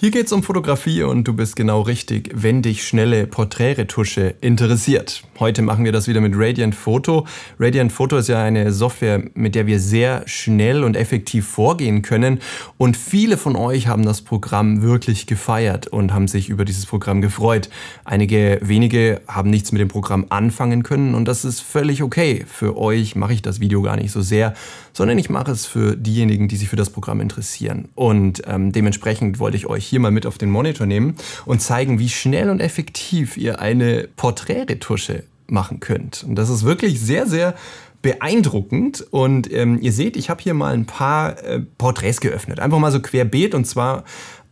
Hier geht's um Fotografie und du bist genau richtig, wenn dich schnelle Porträtretusche interessiert. Heute machen wir das wieder mit Radiant Photo. Radiant Photo ist ja eine Software, mit der wir sehr schnell und effektiv vorgehen können und viele von euch haben das Programm wirklich gefeiert und haben sich über dieses Programm gefreut. Einige wenige haben nichts mit dem Programm anfangen können und das ist völlig okay. Für euch mache ich das Video gar nicht so sehr, sondern ich mache es für diejenigen, die sich für das Programm interessieren und ähm, dementsprechend wollte ich euch hier mal mit auf den Monitor nehmen und zeigen, wie schnell und effektiv ihr eine Porträtretusche machen könnt. Und das ist wirklich sehr, sehr beeindruckend. Und ähm, ihr seht, ich habe hier mal ein paar äh, Porträts geöffnet. Einfach mal so querbeet und zwar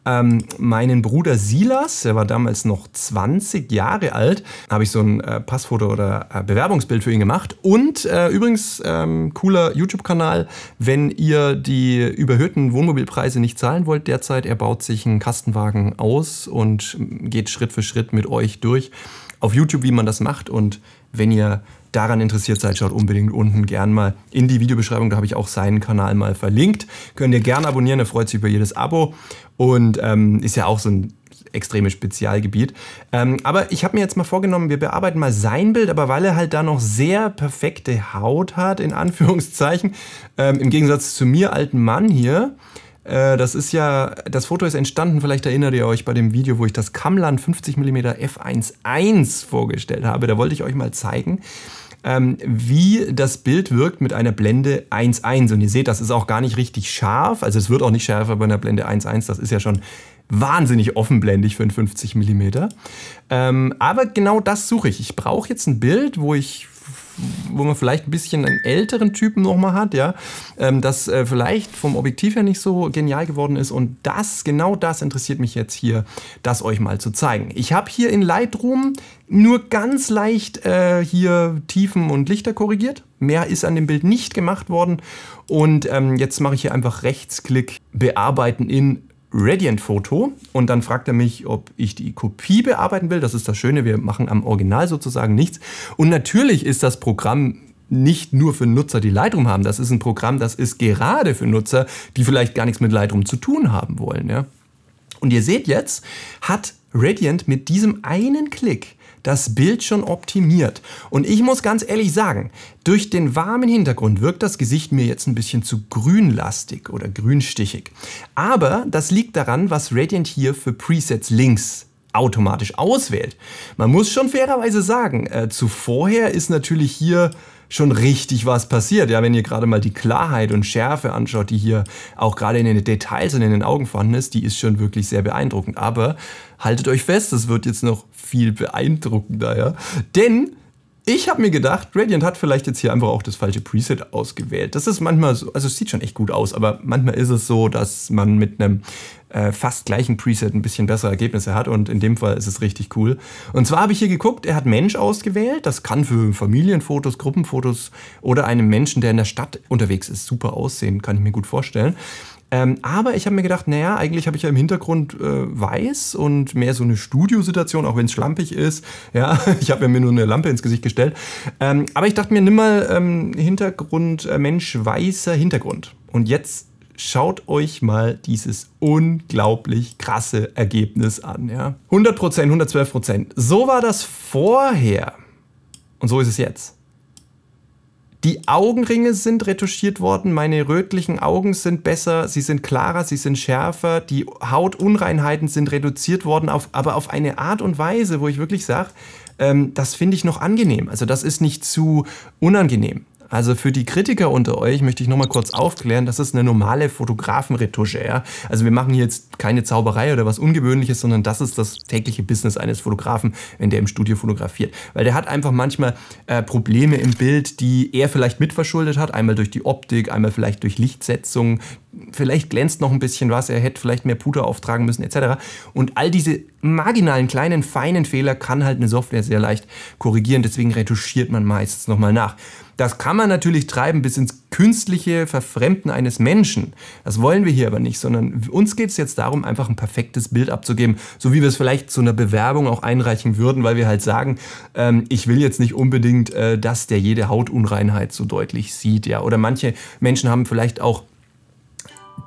ähm, meinen Bruder Silas, der war damals noch 20 Jahre alt, habe ich so ein äh, Passfoto oder äh, Bewerbungsbild für ihn gemacht. Und äh, übrigens, ähm, cooler YouTube-Kanal, wenn ihr die überhöhten Wohnmobilpreise nicht zahlen wollt derzeit, er baut sich einen Kastenwagen aus und geht Schritt für Schritt mit euch durch auf YouTube, wie man das macht. Und wenn ihr daran interessiert seid, schaut unbedingt unten gern mal in die Videobeschreibung. Da habe ich auch seinen Kanal mal verlinkt. Könnt ihr gerne abonnieren, er freut sich über jedes Abo und ähm, ist ja auch so ein extremes Spezialgebiet. Ähm, aber ich habe mir jetzt mal vorgenommen, wir bearbeiten mal sein Bild, aber weil er halt da noch sehr perfekte Haut hat, in Anführungszeichen, ähm, im Gegensatz zu mir alten Mann hier, äh, das ist ja, das Foto ist entstanden, vielleicht erinnert ihr euch bei dem Video, wo ich das Kamlan 50mm f1.1 vorgestellt habe. Da wollte ich euch mal zeigen, ähm, wie das Bild wirkt mit einer Blende 1.1. Und ihr seht, das ist auch gar nicht richtig scharf. Also es wird auch nicht schärfer bei einer Blende 1.1. Das ist ja schon wahnsinnig offenblendig für einen 50 mm. Ähm, aber genau das suche ich. Ich brauche jetzt ein Bild, wo ich wo man vielleicht ein bisschen einen älteren Typen nochmal hat, ja, ähm, das äh, vielleicht vom Objektiv her nicht so genial geworden ist. Und das, genau das interessiert mich jetzt hier, das euch mal zu zeigen. Ich habe hier in Lightroom nur ganz leicht äh, hier Tiefen und Lichter korrigiert. Mehr ist an dem Bild nicht gemacht worden. Und ähm, jetzt mache ich hier einfach Rechtsklick, bearbeiten in Radiant-Foto und dann fragt er mich, ob ich die Kopie bearbeiten will. Das ist das Schöne, wir machen am Original sozusagen nichts. Und natürlich ist das Programm nicht nur für Nutzer, die Lightroom haben. Das ist ein Programm, das ist gerade für Nutzer, die vielleicht gar nichts mit Lightroom zu tun haben wollen. Ja? Und ihr seht jetzt, hat Radiant mit diesem einen Klick das Bild schon optimiert. Und ich muss ganz ehrlich sagen, durch den warmen Hintergrund wirkt das Gesicht mir jetzt ein bisschen zu grünlastig oder grünstichig. Aber das liegt daran, was Radiant hier für Presets links automatisch auswählt. Man muss schon fairerweise sagen, äh, zuvorher ist natürlich hier schon richtig was passiert. Ja, wenn ihr gerade mal die Klarheit und Schärfe anschaut, die hier auch gerade in den Details und in den Augen vorhanden ist, die ist schon wirklich sehr beeindruckend. Aber haltet euch fest, das wird jetzt noch viel beeindruckender, ja. Denn ich habe mir gedacht, Gradient hat vielleicht jetzt hier einfach auch das falsche Preset ausgewählt. Das ist manchmal so, also es sieht schon echt gut aus, aber manchmal ist es so, dass man mit einem äh, fast gleichen Preset ein bisschen bessere Ergebnisse hat und in dem Fall ist es richtig cool. Und zwar habe ich hier geguckt, er hat Mensch ausgewählt. Das kann für Familienfotos, Gruppenfotos oder einem Menschen, der in der Stadt unterwegs ist, super aussehen, kann ich mir gut vorstellen. Ähm, aber ich habe mir gedacht, naja, eigentlich habe ich ja im Hintergrund äh, weiß und mehr so eine Studiosituation, auch wenn es schlampig ist. Ja, ich habe ja mir nur eine Lampe ins Gesicht gestellt. Ähm, aber ich dachte mir, nimm mal ähm, Hintergrund, äh, Mensch, weißer Hintergrund. Und jetzt schaut euch mal dieses unglaublich krasse Ergebnis an. Ja? 100%, 112%. So war das vorher und so ist es jetzt. Die Augenringe sind retuschiert worden, meine rötlichen Augen sind besser, sie sind klarer, sie sind schärfer, die Hautunreinheiten sind reduziert worden, auf, aber auf eine Art und Weise, wo ich wirklich sage, ähm, das finde ich noch angenehm. Also das ist nicht zu unangenehm. Also für die Kritiker unter euch möchte ich nochmal kurz aufklären, das ist eine normale Fotografenretusche. Ja? Also wir machen hier jetzt keine Zauberei oder was Ungewöhnliches, sondern das ist das tägliche Business eines Fotografen, wenn der im Studio fotografiert. Weil der hat einfach manchmal äh, Probleme im Bild, die er vielleicht mitverschuldet hat. Einmal durch die Optik, einmal vielleicht durch Lichtsetzung, vielleicht glänzt noch ein bisschen was, er hätte vielleicht mehr Puder auftragen müssen etc. Und all diese marginalen, kleinen, feinen Fehler kann halt eine Software sehr leicht korrigieren. Deswegen retuschiert man meistens nochmal nach. Das kann man natürlich treiben bis ins künstliche Verfremden eines Menschen. Das wollen wir hier aber nicht, sondern uns geht es jetzt darum, einfach ein perfektes Bild abzugeben, so wie wir es vielleicht zu einer Bewerbung auch einreichen würden, weil wir halt sagen, ähm, ich will jetzt nicht unbedingt, äh, dass der jede Hautunreinheit so deutlich sieht. Ja. Oder manche Menschen haben vielleicht auch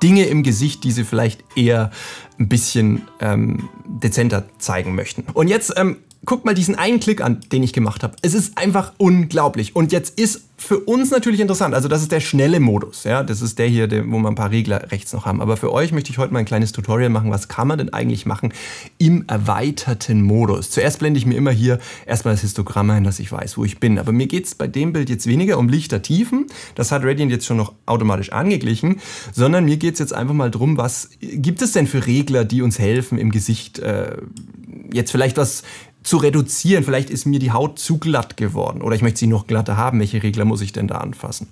Dinge im Gesicht, die sie vielleicht eher ein bisschen ähm, dezenter zeigen möchten. Und jetzt ähm, guck mal diesen einen Klick an, den ich gemacht habe. Es ist einfach unglaublich. Und jetzt ist für uns natürlich interessant, also das ist der schnelle Modus. Ja? Das ist der hier, wo wir ein paar Regler rechts noch haben. Aber für euch möchte ich heute mal ein kleines Tutorial machen. Was kann man denn eigentlich machen im erweiterten Modus? Zuerst blende ich mir immer hier erstmal das Histogramm ein, dass ich weiß, wo ich bin. Aber mir geht es bei dem Bild jetzt weniger um Lichtertiefen. Das hat Radiant jetzt schon noch automatisch angeglichen. Sondern mir geht es jetzt einfach mal darum, was äh, gibt es denn für Regler, die uns helfen im Gesicht äh, jetzt vielleicht was zu reduzieren. Vielleicht ist mir die Haut zu glatt geworden oder ich möchte sie noch glatter haben. Welche Regler muss ich denn da anfassen?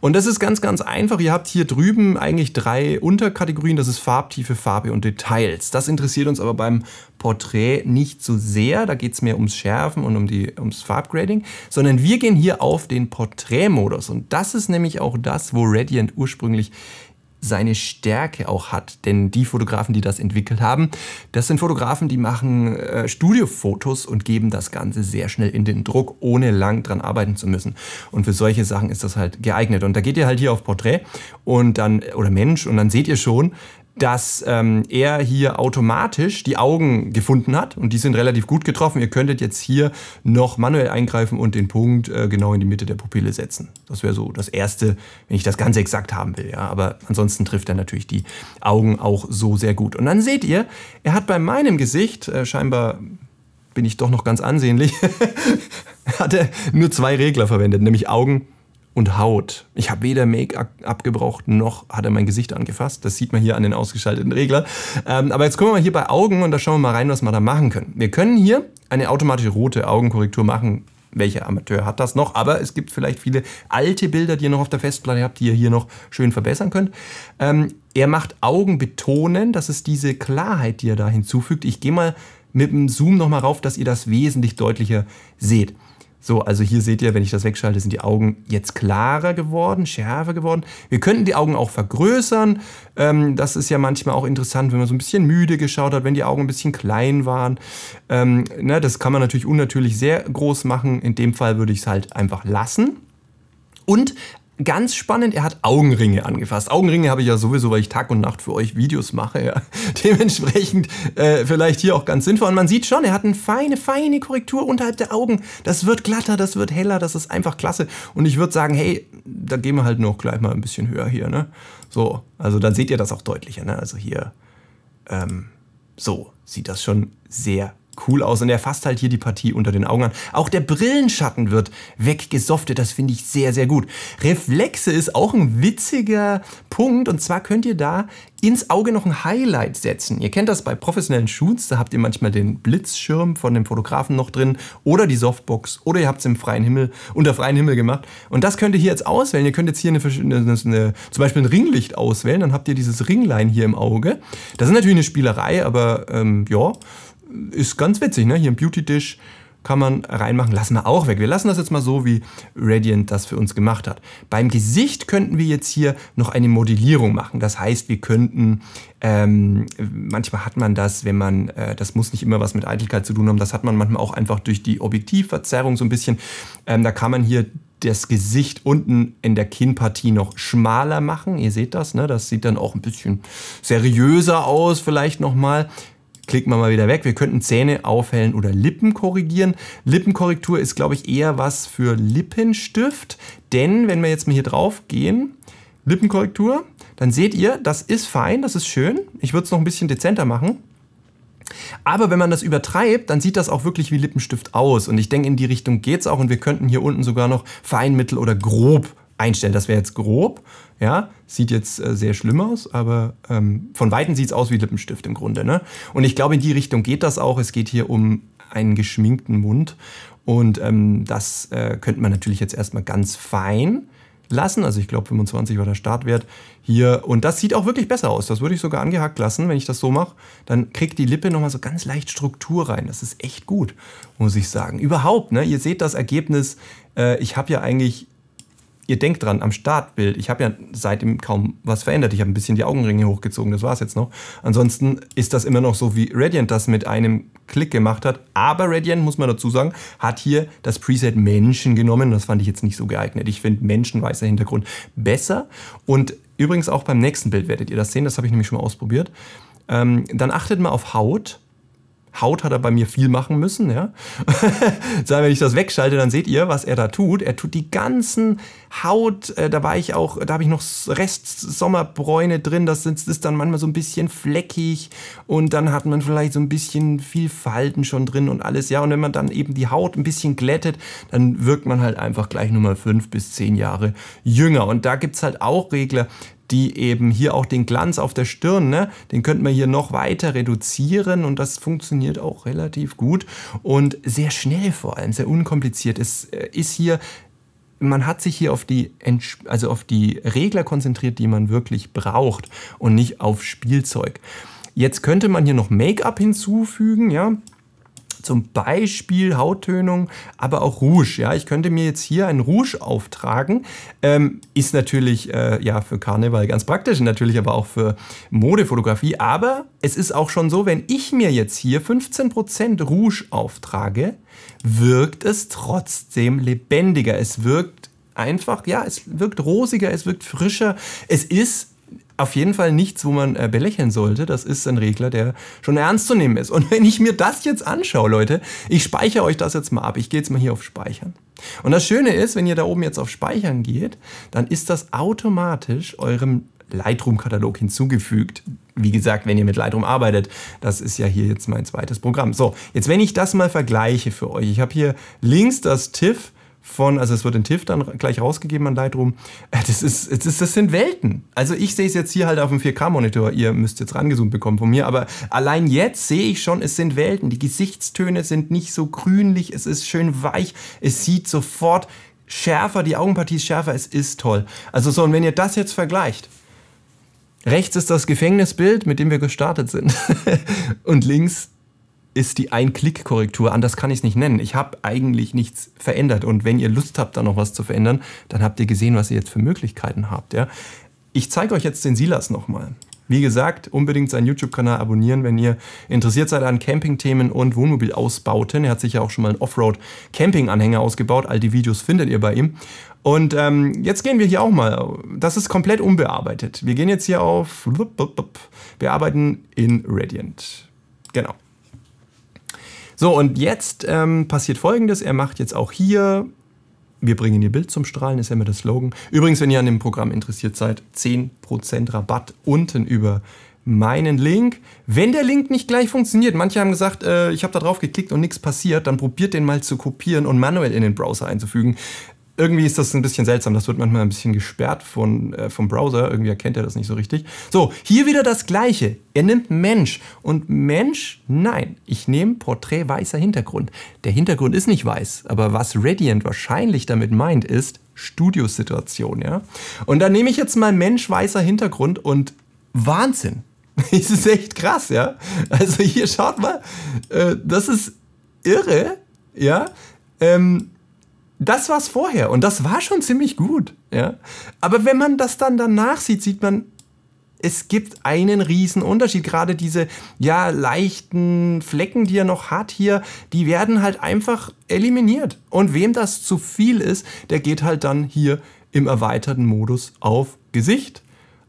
Und das ist ganz, ganz einfach. Ihr habt hier drüben eigentlich drei Unterkategorien. Das ist Farbtiefe, Farbe und Details. Das interessiert uns aber beim Porträt nicht so sehr. Da geht es mehr ums Schärfen und um die, ums Farbgrading, sondern wir gehen hier auf den Porträtmodus. Und das ist nämlich auch das, wo Radiant ursprünglich seine Stärke auch hat. Denn die Fotografen, die das entwickelt haben, das sind Fotografen, die machen äh, Studiofotos und geben das Ganze sehr schnell in den Druck, ohne lang dran arbeiten zu müssen. Und für solche Sachen ist das halt geeignet. Und da geht ihr halt hier auf Porträt und dann, oder Mensch, und dann seht ihr schon, dass ähm, er hier automatisch die Augen gefunden hat und die sind relativ gut getroffen. Ihr könntet jetzt hier noch manuell eingreifen und den Punkt äh, genau in die Mitte der Pupille setzen. Das wäre so das Erste, wenn ich das Ganze exakt haben will. Ja? Aber ansonsten trifft er natürlich die Augen auch so sehr gut. Und dann seht ihr, er hat bei meinem Gesicht, äh, scheinbar bin ich doch noch ganz ansehnlich, hat er nur zwei Regler verwendet, nämlich Augen und Haut. Ich habe weder Make-up abgebraucht, noch hat er mein Gesicht angefasst. Das sieht man hier an den ausgeschalteten Regler. Ähm, aber jetzt kommen wir mal hier bei Augen und da schauen wir mal rein, was wir da machen können. Wir können hier eine automatische rote Augenkorrektur machen. Welcher Amateur hat das noch? Aber es gibt vielleicht viele alte Bilder, die ihr noch auf der Festplatte habt, die ihr hier noch schön verbessern könnt. Ähm, er macht Augen betonen. Das ist diese Klarheit, die er da hinzufügt. Ich gehe mal mit dem Zoom nochmal rauf, dass ihr das wesentlich deutlicher seht. So, also hier seht ihr, wenn ich das wegschalte, sind die Augen jetzt klarer geworden, schärfer geworden. Wir könnten die Augen auch vergrößern. Ähm, das ist ja manchmal auch interessant, wenn man so ein bisschen müde geschaut hat, wenn die Augen ein bisschen klein waren. Ähm, ne, das kann man natürlich unnatürlich sehr groß machen. In dem Fall würde ich es halt einfach lassen. Und Ganz spannend, er hat Augenringe angefasst. Augenringe habe ich ja sowieso, weil ich Tag und Nacht für euch Videos mache. Ja. Dementsprechend äh, vielleicht hier auch ganz sinnvoll. Und man sieht schon, er hat eine feine, feine Korrektur unterhalb der Augen. Das wird glatter, das wird heller, das ist einfach klasse. Und ich würde sagen, hey, da gehen wir halt noch gleich mal ein bisschen höher hier. Ne? So, also dann seht ihr das auch deutlicher. Ne? Also hier, ähm, so sieht das schon sehr cool aus und er fasst halt hier die Partie unter den Augen an. Auch der Brillenschatten wird weggesoftet, das finde ich sehr, sehr gut. Reflexe ist auch ein witziger Punkt und zwar könnt ihr da ins Auge noch ein Highlight setzen. Ihr kennt das bei professionellen Shoots, da habt ihr manchmal den Blitzschirm von dem Fotografen noch drin oder die Softbox oder ihr habt es im freien Himmel, unter freien Himmel gemacht. Und das könnt ihr hier jetzt auswählen. Ihr könnt jetzt hier eine, eine, eine, zum Beispiel ein Ringlicht auswählen, dann habt ihr dieses Ringlein hier im Auge. Das ist natürlich eine Spielerei, aber ähm, ja, ist ganz witzig, ne? Hier im Beauty Dish kann man reinmachen, lassen wir auch weg. Wir lassen das jetzt mal so, wie Radiant das für uns gemacht hat. Beim Gesicht könnten wir jetzt hier noch eine Modellierung machen. Das heißt, wir könnten, ähm, manchmal hat man das, wenn man, äh, das muss nicht immer was mit Eitelkeit zu tun haben, das hat man manchmal auch einfach durch die Objektivverzerrung so ein bisschen. Ähm, da kann man hier das Gesicht unten in der Kinnpartie noch schmaler machen. Ihr seht das, ne? das sieht dann auch ein bisschen seriöser aus vielleicht nochmal klicken wir mal wieder weg. Wir könnten Zähne aufhellen oder Lippen korrigieren. Lippenkorrektur ist, glaube ich, eher was für Lippenstift. Denn wenn wir jetzt mal hier drauf gehen, Lippenkorrektur, dann seht ihr, das ist fein, das ist schön. Ich würde es noch ein bisschen dezenter machen. Aber wenn man das übertreibt, dann sieht das auch wirklich wie Lippenstift aus. Und ich denke, in die Richtung geht es auch. Und wir könnten hier unten sogar noch Feinmittel oder grob einstellen. Das wäre jetzt grob. Ja, sieht jetzt äh, sehr schlimm aus, aber ähm, von Weitem sieht es aus wie Lippenstift im Grunde. Ne? Und ich glaube, in die Richtung geht das auch. Es geht hier um einen geschminkten Mund. Und ähm, das äh, könnte man natürlich jetzt erstmal ganz fein lassen. Also ich glaube, 25 war der Startwert hier. Und das sieht auch wirklich besser aus. Das würde ich sogar angehackt lassen, wenn ich das so mache. Dann kriegt die Lippe nochmal so ganz leicht Struktur rein. Das ist echt gut, muss ich sagen. Überhaupt, ne? ihr seht das Ergebnis. Äh, ich habe ja eigentlich ihr denkt dran, am Startbild, ich habe ja seitdem kaum was verändert. Ich habe ein bisschen die Augenringe hochgezogen, das war es jetzt noch. Ansonsten ist das immer noch so, wie Radiant das mit einem Klick gemacht hat. Aber Radiant, muss man dazu sagen, hat hier das Preset Menschen genommen. Das fand ich jetzt nicht so geeignet. Ich finde menschenweißer Hintergrund besser. Und übrigens auch beim nächsten Bild werdet ihr das sehen, das habe ich nämlich schon mal ausprobiert. Ähm, dann achtet mal auf Haut Haut hat er bei mir viel machen müssen. Ja? Wenn ich das wegschalte, dann seht ihr, was er da tut. Er tut die ganzen Haut, äh, da war ich auch, da habe ich noch Rest Sommerbräune drin, das ist dann manchmal so ein bisschen fleckig und dann hat man vielleicht so ein bisschen viel Falten schon drin und alles. Ja, und wenn man dann eben die Haut ein bisschen glättet, dann wirkt man halt einfach gleich nochmal fünf bis zehn Jahre jünger. Und da gibt es halt auch Regler, die eben hier auch den Glanz auf der Stirn, ne, den könnten wir hier noch weiter reduzieren und das funktioniert auch relativ gut und sehr schnell vor allem, sehr unkompliziert. Es äh, ist hier man hat sich hier auf die, also auf die Regler konzentriert, die man wirklich braucht und nicht auf Spielzeug. Jetzt könnte man hier noch Make-up hinzufügen, ja zum Beispiel Hauttönung, aber auch Rouge. Ja, ich könnte mir jetzt hier einen Rouge auftragen. Ähm, ist natürlich äh, ja für Karneval ganz praktisch, natürlich aber auch für Modefotografie. Aber es ist auch schon so, wenn ich mir jetzt hier 15% Rouge auftrage, wirkt es trotzdem lebendiger. Es wirkt einfach, ja, es wirkt rosiger, es wirkt frischer. Es ist auf jeden Fall nichts, wo man äh, belächeln sollte. Das ist ein Regler, der schon ernst zu nehmen ist. Und wenn ich mir das jetzt anschaue, Leute, ich speichere euch das jetzt mal ab. Ich gehe jetzt mal hier auf Speichern. Und das Schöne ist, wenn ihr da oben jetzt auf Speichern geht, dann ist das automatisch eurem Lightroom-Katalog hinzugefügt. Wie gesagt, wenn ihr mit Lightroom arbeitet, das ist ja hier jetzt mein zweites Programm. So, jetzt wenn ich das mal vergleiche für euch. Ich habe hier links das TIFF von, also es wird in TIFF dann gleich rausgegeben an Lightroom. Äh, das, ist, das, ist, das sind Welten. Also ich sehe es jetzt hier halt auf dem 4K-Monitor. Ihr müsst jetzt rangezoomt bekommen von mir, aber allein jetzt sehe ich schon, es sind Welten. Die Gesichtstöne sind nicht so grünlich, es ist schön weich, es sieht sofort schärfer, die Augenpartie ist schärfer, es ist toll. Also so, und wenn ihr das jetzt vergleicht, rechts ist das Gefängnisbild, mit dem wir gestartet sind, und links ist die Ein-Klick-Korrektur. Anders kann ich es nicht nennen. Ich habe eigentlich nichts verändert. Und wenn ihr Lust habt, da noch was zu verändern, dann habt ihr gesehen, was ihr jetzt für Möglichkeiten habt. Ja? Ich zeige euch jetzt den Silas nochmal. Wie gesagt, unbedingt seinen YouTube-Kanal abonnieren, wenn ihr interessiert seid an Camping-Themen und Wohnmobilausbauten. Er hat sich ja auch schon mal einen Offroad-Camping-Anhänger ausgebaut. All die Videos findet ihr bei ihm. Und ähm, jetzt gehen wir hier auch mal. Das ist komplett unbearbeitet. Wir gehen jetzt hier auf Bearbeiten in Radiant. Genau. So, und jetzt ähm, passiert folgendes. Er macht jetzt auch hier, wir bringen Ihr Bild zum Strahlen, ist ja immer der Slogan. Übrigens, wenn ihr an dem Programm interessiert seid, 10% Rabatt unten über meinen Link. Wenn der Link nicht gleich funktioniert, manche haben gesagt, äh, ich habe da drauf geklickt und nichts passiert, dann probiert den mal zu kopieren und manuell in den Browser einzufügen irgendwie ist das ein bisschen seltsam. Das wird manchmal ein bisschen gesperrt von, äh, vom Browser. Irgendwie erkennt er das nicht so richtig. So, hier wieder das Gleiche. Er nimmt Mensch. Und Mensch, nein, ich nehme Porträt weißer Hintergrund. Der Hintergrund ist nicht weiß, aber was Radiant wahrscheinlich damit meint, ist Studiosituation, ja. Und dann nehme ich jetzt mal Mensch weißer Hintergrund und Wahnsinn. das ist echt krass, ja. Also hier schaut mal, äh, das ist irre, ja. Ähm, das war's vorher und das war schon ziemlich gut. Ja? Aber wenn man das dann danach sieht, sieht man, es gibt einen riesen Unterschied. Gerade diese ja leichten Flecken, die er noch hat hier, die werden halt einfach eliminiert. Und wem das zu viel ist, der geht halt dann hier im erweiterten Modus auf Gesicht.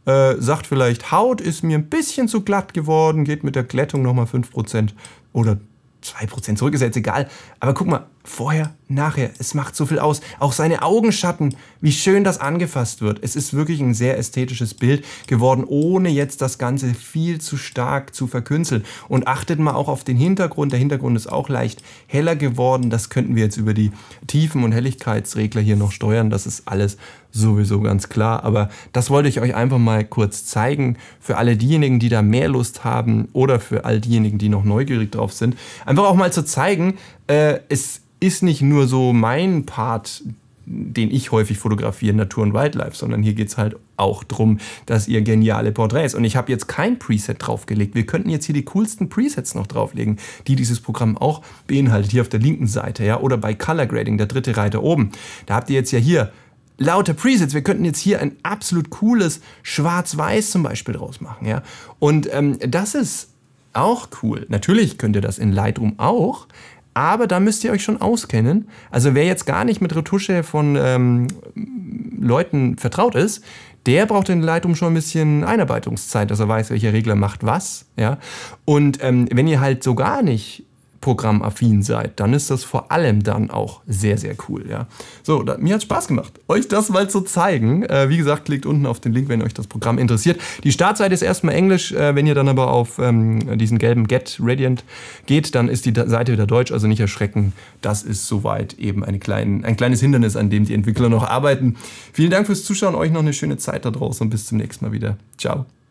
Äh, sagt vielleicht, Haut ist mir ein bisschen zu glatt geworden, geht mit der Glättung nochmal 5% oder 2% zurück, ist jetzt egal. Aber guck mal, Vorher, nachher, es macht so viel aus. Auch seine Augenschatten, wie schön das angefasst wird. Es ist wirklich ein sehr ästhetisches Bild geworden, ohne jetzt das Ganze viel zu stark zu verkünzeln. Und achtet mal auch auf den Hintergrund. Der Hintergrund ist auch leicht heller geworden. Das könnten wir jetzt über die Tiefen- und Helligkeitsregler hier noch steuern. Das ist alles sowieso ganz klar. Aber das wollte ich euch einfach mal kurz zeigen. Für alle diejenigen, die da mehr Lust haben oder für all diejenigen, die noch neugierig drauf sind. Einfach auch mal zu zeigen, äh, es ist nicht nur so mein Part, den ich häufig fotografiere, Natur und Wildlife, sondern hier geht es halt auch darum, dass ihr geniale Porträts. Und ich habe jetzt kein Preset draufgelegt. Wir könnten jetzt hier die coolsten Presets noch drauflegen, die dieses Programm auch beinhaltet. Hier auf der linken Seite, ja, oder bei Color Grading, der dritte Reiter oben. Da habt ihr jetzt ja hier lauter Presets. Wir könnten jetzt hier ein absolut cooles Schwarz-Weiß zum Beispiel draus machen, ja. Und ähm, das ist auch cool. Natürlich könnt ihr das in Lightroom auch, aber da müsst ihr euch schon auskennen. Also wer jetzt gar nicht mit Retusche von ähm, Leuten vertraut ist, der braucht in Lightroom schon ein bisschen Einarbeitungszeit, dass er weiß, welcher Regler macht was. Ja? Und ähm, wenn ihr halt so gar nicht programmaffin seid, dann ist das vor allem dann auch sehr, sehr cool. Ja. So, da, mir hat Spaß gemacht, euch das mal zu zeigen. Äh, wie gesagt, klickt unten auf den Link, wenn euch das Programm interessiert. Die Startseite ist erstmal Englisch. Äh, wenn ihr dann aber auf ähm, diesen gelben Get Radiant geht, dann ist die Seite wieder Deutsch. Also nicht erschrecken, das ist soweit eben eine klein, ein kleines Hindernis, an dem die Entwickler noch arbeiten. Vielen Dank fürs Zuschauen, euch noch eine schöne Zeit da draußen und bis zum nächsten Mal wieder. Ciao.